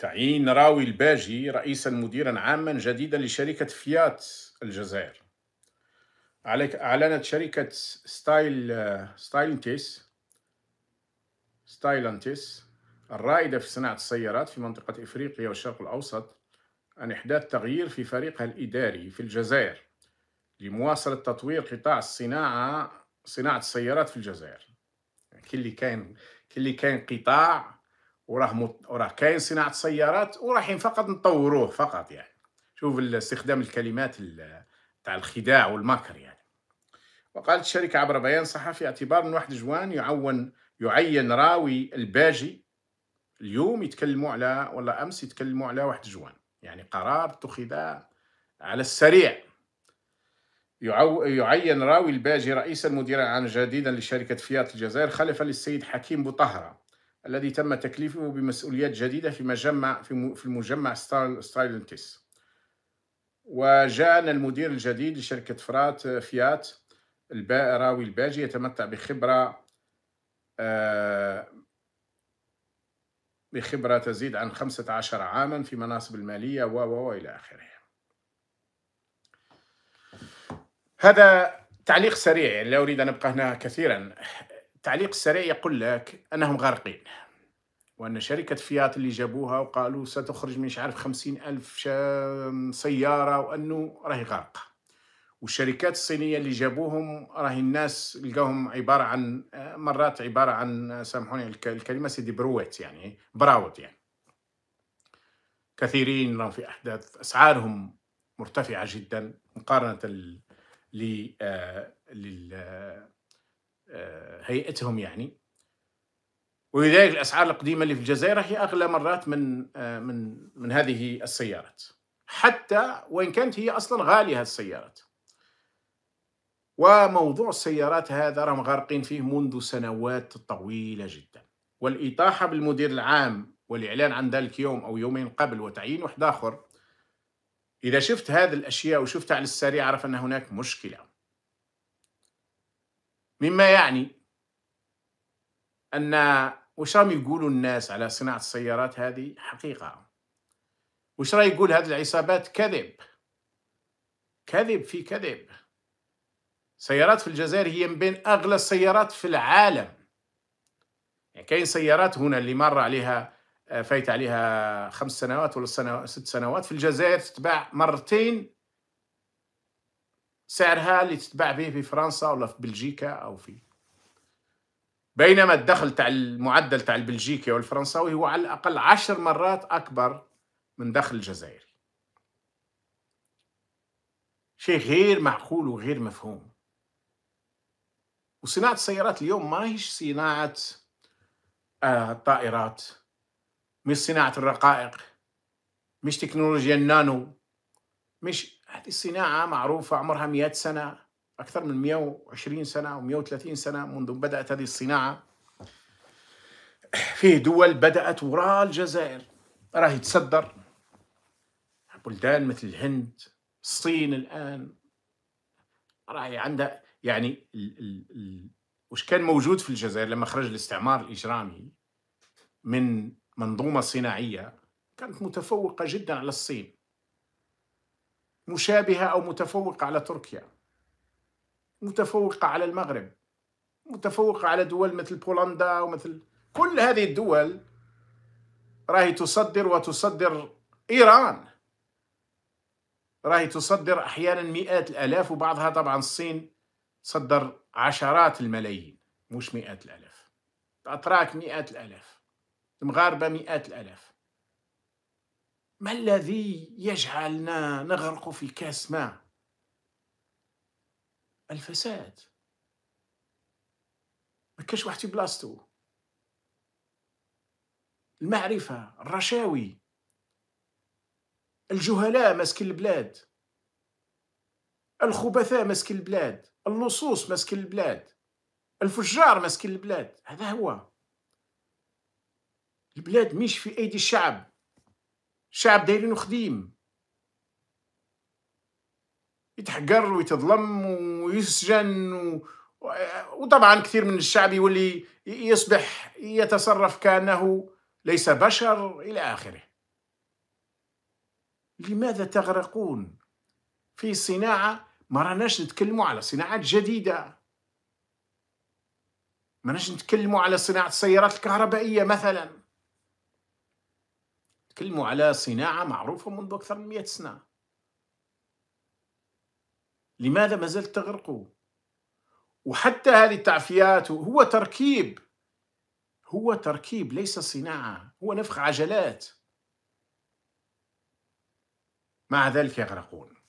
تعيين راوي الباجي رئيسا مديرا عاما جديدا لشركة فيات الجزائر عليك أعلنت شركة ستايل ستايلنتيس ستايلنتيس الرائدة في صناعة السيارات في منطقة إفريقيا والشرق الأوسط عن إحداث تغيير في فريقها الإداري في الجزائر لمواصلة تطوير قطاع الصناعة صناعة السيارات في الجزائر يعني كل اللي كان كل اللي كان قطاع وراه مط... وراه كاين صناعه سيارات ورايحين فقط نطوروه فقط يعني شوف استخدام الكلمات تاع الخداع والمكر يعني وقالت الشركه عبر بيان صحفي اعتبار ان واحد جوان يعون يعين راوي الباجي اليوم يتكلموا على ولا امس يتكلموا على واحد جوان يعني قرار اتخذ على السريع يعو... يعين راوي الباجي رئيسا مديرا عام جديدا لشركة فيات الجزائر خلفا للسيد حكيم بوطهرة الذي تم تكليفه بمسؤوليات جديدة في مجمع في المجمع ستايلنتس وجاءنا المدير الجديد لشركة فرات آه، فيات الراوي الباجي يتمتع بخبرة آه، بخبرة تزيد عن 15 عاما في مناصب المالية و إلى آخره هذا تعليق سريع لا أريد أن أبقى هنا كثيرا التعليق السريع يقول لك أنهم غارقين وأن شركة فيات اللي جابوها وقالوا ستخرج مش عارف خمسين ألف سيارة وأنه راهي غارقة والشركات الصينية اللي جابوهم راهي الناس لقاهم عبارة عن مرات عبارة عن سامحوني الكلمة سيدي برويت يعني براوت يعني كثيرين راهم في أحداث أسعارهم مرتفعة جدا مقارنة آه، لل آه، هيئتهم يعني ولذلك الاسعار القديمه اللي في الجزائر هي اغلى مرات من آه، من من هذه السيارات حتى وان كانت هي اصلا غاليه السيارات وموضوع السيارات هذا راهم غارقين فيه منذ سنوات طويله جدا والاطاحه بالمدير العام والاعلان عن ذلك يوم او يومين قبل وتعيين واحد اخر اذا شفت هذه الاشياء وشفتها على السريع عرف ان هناك مشكله مما يعني أن وش راهم يقولوا الناس على صناعة السيارات هذه حقيقة وش راه يقول هذه العصابات كذب كذب في كذب سيارات في الجزائر هي من بين أغلى السيارات في العالم يعني كاين سيارات هنا اللي مر عليها آه، فايت عليها خمس سنوات ولا ست سنوات في الجزائر تتباع مرتين سعرها اللي تتباع به في فرنسا ولا في بلجيكا او في بينما الدخل تاع المعدل تاع البلجيكي والفرنساوي هو على الاقل عشر مرات اكبر من دخل الجزائري شيء غير معقول وغير مفهوم وصناعة السيارات اليوم ما هيش صناعة الطائرات آه، مش صناعة الرقائق مش تكنولوجيا النانو مش هذه الصناعة معروفة عمرها 100 سنة أكثر من 120 سنة أو 130 سنة منذ بدأت هذه الصناعة في دول بدأت وراء الجزائر راهي تصدر بلدان مثل الهند الصين الآن راهي عندها يعني ال ال ال وش كان موجود في الجزائر لما خرج الاستعمار الإجرامي من منظومة صناعية كانت متفوقة جدا على الصين مشابهة أو متفوقة على تركيا متفوقة على المغرب متفوقة على دول مثل بولندا ومثل كل هذه الدول راهي تصدر وتصدر إيران راهي تصدر أحيانا مئات الآلاف وبعضها طبعا الصين صدر عشرات الملايين مش مئات الآلاف الأتراك مئات الآلاف المغاربة مئات الآلاف ما الذي يجعلنا نغرق في كاس ماء الفساد ما كاش واحد في بلاصتو المعرفة الرشاوي الجهلاء ماسكين البلاد الخبثاء ماسكين البلاد اللصوص ماسكين البلاد الفجار ماسكين البلاد هذا هو البلاد مش في أيدي الشعب شعب دايرينو خديم يتحقر ويتظلم ويسجن و... وطبعا كثير من الشعب يولي يصبح يتصرف كانه ليس بشر الى اخره لماذا تغرقون في صناعه ما راناش نتكلموا على صناعات جديده ما نتكلموا على صناعه السيارات الكهربائيه مثلا تكلموا على صناعة معروفة منذ أكثر من مئة سنة لماذا ما زلت تغرقوا وحتى هذه التعفيات هو تركيب هو تركيب ليس صناعة هو نفخ عجلات مع ذلك يغرقون